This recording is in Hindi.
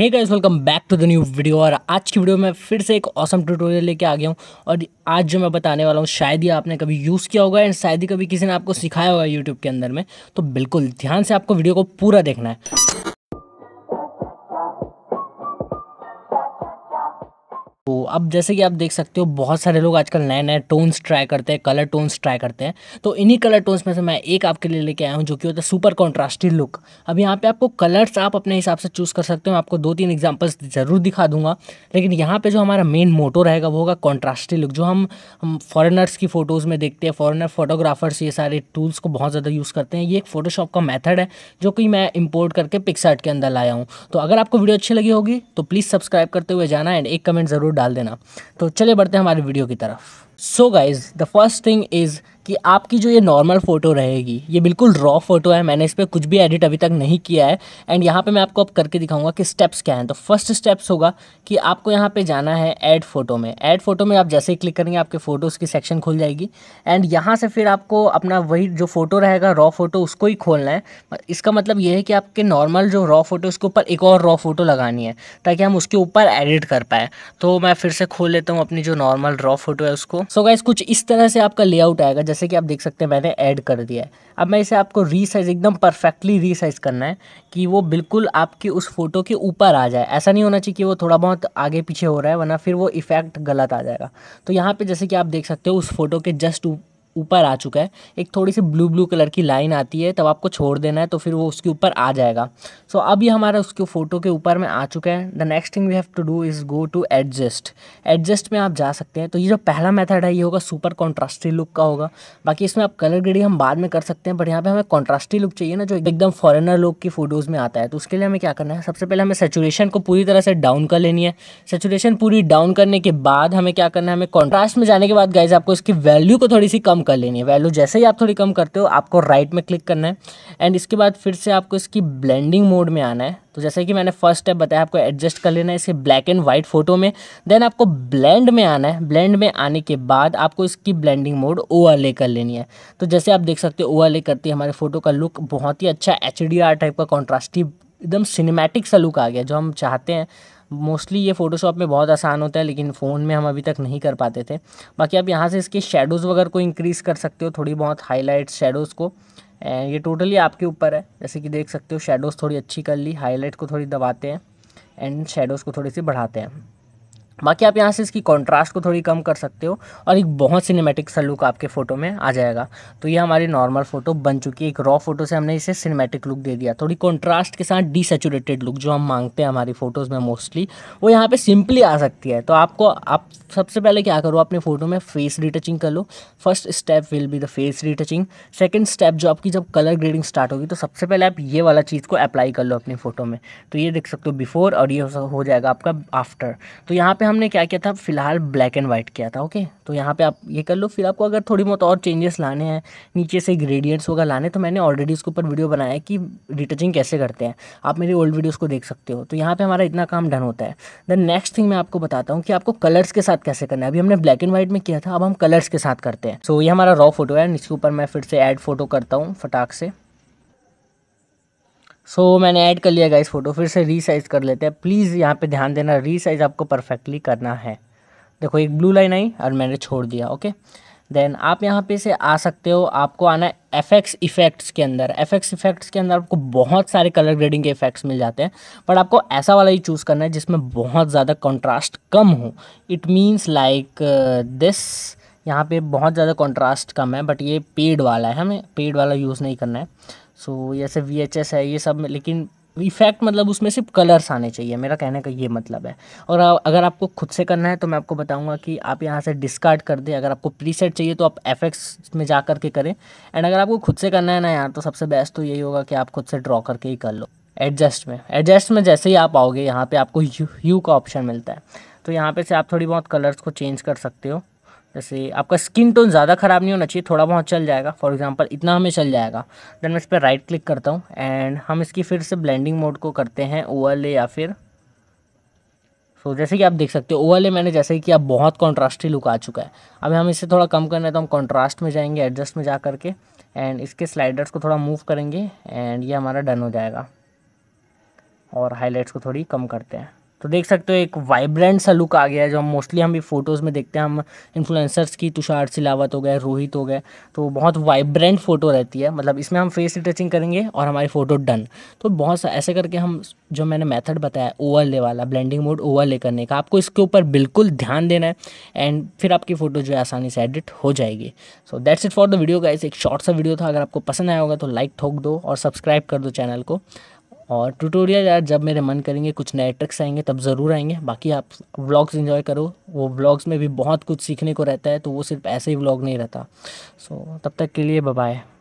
hey guys welcome back to the new video और आज की वीडियो में फिर से एक औसम ट्यूटोरियल लेके आ गया हूँ और आज जो मैं बताने वाला हूँ शायद ही आपने कभी यूज़ किया होगा एंड शायद ही कभी किसी ने आपको सिखाया होगा यूट्यूब के अंदर में तो बिल्कुल ध्यान से आपको वीडियो को पूरा देखना है तो अब जैसे कि आप देख सकते हो बहुत सारे लोग आजकल नए नए टोन्स ट्राई करते हैं कलर टोन्स ट्राई करते हैं तो इन्हीं कलर टोन्स में से मैं एक आपके लिए लेके आया हूँ जो कि होता है सुपर कॉन्ट्रास्टी लुक अब यहाँ पे आपको कलर्स आप अपने हिसाब से चूज़ कर सकते हो आपको दो तीन एग्जाम्पल्स ज़रूर दिखा दूंगा लेकिन यहाँ पर जो हमारा मेन मोटो रहेगा वो होगा कॉन्ट्रास्टी लुक जो हम हम फॉरनर्स की फ़ोटोज़ में देखते हैं फॉरनर फोटोग्राफर्स ये सारे टूल्स को बहुत ज़्यादा यूज़ करते हैं ये एक फ़ोटोशॉप का मेथड है जो कि मैं इंपोर्ट करके पिक्सार्ट के अंदर लाया हूँ तो अगर आपको वीडियो अच्छी लगी होगी तो प्लीज़ सब्सक्राइब करते हुए जाना एंड एक कमेंट ज़रूर डाल देना तो चले बढ़ते हैं हमारे वीडियो की तरफ so guys the first thing is कि आपकी जो ये नॉर्मल फ़ोटो रहेगी ये बिल्कुल रॉ फोटो है मैंने इस पर कुछ भी एडिट अभी तक नहीं किया है एंड यहाँ पे मैं आपको अब करके दिखाऊंगा कि स्टेप्स क्या हैं तो फर्स्ट स्टेप्स होगा कि आपको यहाँ पे जाना है ऐड फोटो में ऐड फोटो में आप जैसे ही क्लिक करेंगे आपके फ़ोटोज़ की सेक्शन खुल जाएगी एंड यहाँ से फिर आपको अपना वही जो फ़ोटो रहेगा रॉ फोटो उसको ही खोलना है इसका मतलब ये है कि आपके नॉर्मल जो रॉ फोटो उसके ऊपर एक और रॉ फोटो लगानी है ताकि हम उसके ऊपर एडिट कर पाए तो मैं फिर से खोल लेता हूँ अपनी जो नॉर्मल रॉ फोटो है उसको सो गाइज कुछ इस तरह से आपका लेआउट आएगा जैसे कि आप देख सकते हैं मैंने ऐड कर दिया है अब मैं इसे आपको रीसाइज एकदम परफेक्टली रीसाइज करना है कि वो बिल्कुल आपकी उस फ़ोटो के ऊपर आ जाए ऐसा नहीं होना चाहिए कि वो थोड़ा बहुत आगे पीछे हो रहा है वरना फिर वो इफ़ेक्ट गलत आ जाएगा तो यहाँ पर जैसे कि आप देख सकते हो उस फोटो के जस्ट ऊपर आ चुका है एक थोड़ी सी ब्लू ब्लू कलर की लाइन आती है तब आपको छोड़ देना है तो फिर वो उसके ऊपर आ जाएगा सो so, अब ये हमारा उसके फ़ोटो के ऊपर में आ चुका है the next thing we have to do is go to adjust adjust में आप जा सकते हैं तो ये जो पहला मेथड है ये होगा सुपर कॉन्ट्रास्टी लुक का होगा बाकी इसमें आप कलर ग्रेडी हम बाद में कर सकते हैं बट यहाँ पर हमें कॉन्ट्रास्टी लुक चाहिए ना जो एकदम फॉरनर लुक की फ़ोटोज़ में आता है तो उसके लिए हमें क्या करना है सबसे पहले हमें सेचुरेशन को पूरी तरह से डाउन कर लेनी है सेचुरेशन पूरी डाउन करने के बाद हमें क्या करना है हमें कॉन्ट्रास्ट में जाने के बाद गाइज आपको इसकी वैल्यू को थोड़ी सी कम कम कर लेनी है वैल्यू जैसे ही आप थोड़ी कम करते हो आपको राइट में क्लिक करना है एंड इसके बाद फिर से आपको इसकी ब्लेंडिंग मोड में आना है तो जैसे कि मैंने फर्स्ट स्टेप बताया आपको एडजस्ट कर लेना है इसे ब्लैक एंड वाइट फोटो में देन आपको ब्लेंड में आना है ब्लेंड में आने के बाद आपको इसकी ब्लेंडिंग मोड ओ कर लेनी है तो जैसे आप देख सकते हो ओ करती है हमारे फोटो का लुक बहुत ही अच्छा एच टाइप का कॉन्ट्रास्टिव एकदम सिनेमैटिक सा लुक आ गया जो हम चाहते हैं मोस्टली ये फोटोशॉप में बहुत आसान होता है लेकिन फ़ोन में हम अभी तक नहीं कर पाते थे बाकी आप यहाँ से इसके शेडोज़ वगैरह को इंक्रीज़ कर सकते हो थोड़ी बहुत हाईलाइट शेडोज़ को एंड ये टोटली आपके ऊपर है जैसे कि देख सकते हो शेडोज़ थोड़ी अच्छी कर ली हाईलाइट को थोड़ी दबाते हैं एंड शेडोज़ को थोड़ी सी बढ़ाते हैं बाकी आप यहाँ से इसकी कंट्रास्ट को थोड़ी कम कर सकते हो और एक बहुत सिनेमैटिक सा लुक आपके फ़ोटो में आ जाएगा तो ये हमारी नॉर्मल फ़ोटो बन चुकी है एक रॉ फोटो से हमने इसे सिनेमैटिक लुक दे दिया थोड़ी कंट्रास्ट के साथ डिसेचुरेटेड लुक जो हम मांगते हैं हमारी फ़ोटोज़ में मोस्टली वो यहाँ पर सिंपली आ सकती है तो आपको आप सबसे पहले क्या करो अपने फ़ोटो में फेस रिटचिंग कर लो first step will be the face retouching second step जो आपकी जब कलर ग्रेडिंग स्टार्ट होगी तो सबसे पहले आप ये वाला चीज़ को अप्लाई कर लो अपनी फ़ोटो में तो ये देख सकते हो बिफोर और ये हो जाएगा आपका आफ्टर तो यहाँ पर हमने क्या किया था फिलहाल ब्लैक एंड वाइट किया था ओके तो यहाँ पे आप ये कर लो फिर आपको अगर थोड़ी बहुत और चेंजेस लाने हैं नीचे से ग्रेडियंट्स वगैरह लाने तो मैंने ऑलरेडी इसके ऊपर वीडियो बनाया है कि रिटचिंग कैसे करते हैं आप मेरी ओल्ड वीडियोज़ को देख सकते हो तो यहाँ पर हमारा इतना काम डन होता है देन नेक्स्ट थिंग मैं आपको बताता हूँ कि आपको कलर्स के साथ कैसे करना है अभी हमने ब्लैक एंड वाइट में किया था अब हम कलर्स के साथ करते हैं सो ये हमारा रॉ फोटो है इसके ऊपर मैं फिर से एड फोटो करता हूँ फटाक से सो so, मैंने ऐड कर लिया गाइस फ़ोटो फिर से रीसाइज़ कर लेते हैं प्लीज़ यहाँ पे ध्यान देना रीसाइज़ आपको परफेक्टली करना है देखो एक ब्लू लाइन आई और मैंने छोड़ दिया ओके देन आप यहाँ पे से आ सकते हो आपको आना है इफेक्ट्स के अंदर एफेक्स इफेक्ट्स के अंदर आपको बहुत सारे कलर ग्रेडिंग के इफेक्ट्स मिल जाते हैं बट आपको ऐसा वाला ही चूज़ करना है जिसमें बहुत ज़्यादा कॉन्ट्रास्ट कम हो इट मीन्स लाइक दिस यहाँ पे बहुत ज़्यादा कॉन्ट्रास्ट कम है बट ये पेड वाला है हमें पेड वाला यूज़ नहीं करना है सो जैसे वी है ये सब लेकिन इफेक्ट मतलब उसमें सिर्फ कलर्स आने चाहिए मेरा कहने का ये मतलब है और अगर आपको खुद से करना है तो मैं आपको बताऊंगा कि आप यहाँ से डिस्कार्ड कर दें अगर आपको प्रीसेट चाहिए तो आप एफेक्ट्स में जा कर के करें एंड अगर आपको खुद से करना है ना यार तो सबसे बेस्ट तो यही होगा कि आप खुद से ड्रॉ करके ही कर लो एडजस्ट में एडजस्ट में जैसे ही आप आओगे यहाँ पर आपको यू, यू का ऑप्शन मिलता है तो यहाँ पर से आप थोड़ी बहुत कलर्स को चेंज कर सकते हो जैसे आपका स्किन टोन ज़्यादा ख़राब नहीं होना चाहिए थोड़ा बहुत चल जाएगा फॉर एग्जांपल इतना हमें चल जाएगा देन मैं इस पर राइट क्लिक करता हूँ एंड हम इसकी फिर से ब्लेंडिंग मोड को करते हैं ओवरले या फिर सो so, जैसे कि आप देख सकते हो ओवरले मैंने जैसे कि आप बहुत कॉन्ट्रास्टी लुक आ चुका है अभी हम इसे थोड़ा कम करना है तो हम कॉन्ट्रास्ट में जाएंगे एडजस्ट में जा करके एंड इसके स्लाइडर्स को थोड़ा मूव करेंगे एंड ये हमारा डन हो जाएगा और हाईलाइट्स को थोड़ी कम करते हैं तो देख सकते हो एक वाइब्रेंट सा लुक आ गया है जो हम मोस्टली हम भी फ़ोटोज़ में देखते हैं हम इन्फ्लुएंसर्स की तुषार सिलावत हो गए रोहित हो गए तो बहुत वाइब्रेंट फ़ोटो रहती है मतलब इसमें हम फेस रिटचिंग करेंगे और हमारी फ़ोटो डन तो बहुत सा ऐसे करके हम जो मैंने मेथड बताया ले वाला ब्लेंडिंग मोड ले करने का आपको इसके ऊपर बिल्कुल ध्यान देना है एंड फिर आपकी फ़ोटो जो है आसानी से एडिट हो जाएगी so that's it for the video का एक शॉर्ट सा वीडियो था अगर आपको पसंद आया होगा तो लाइक ठोक दो और सब्सक्राइब कर दो चैनल को और ट्यूटोरियल यार जब मेरे मन करेंगे कुछ नए ट्रिक्स आएंगे तब ज़रूर आएंगे बाकी आप व्लॉग्स इन्जॉय करो वो व्लॉग्स में भी बहुत कुछ सीखने को रहता है तो वो सिर्फ ऐसे ही व्लॉग नहीं रहता सो तब तक के लिए बाय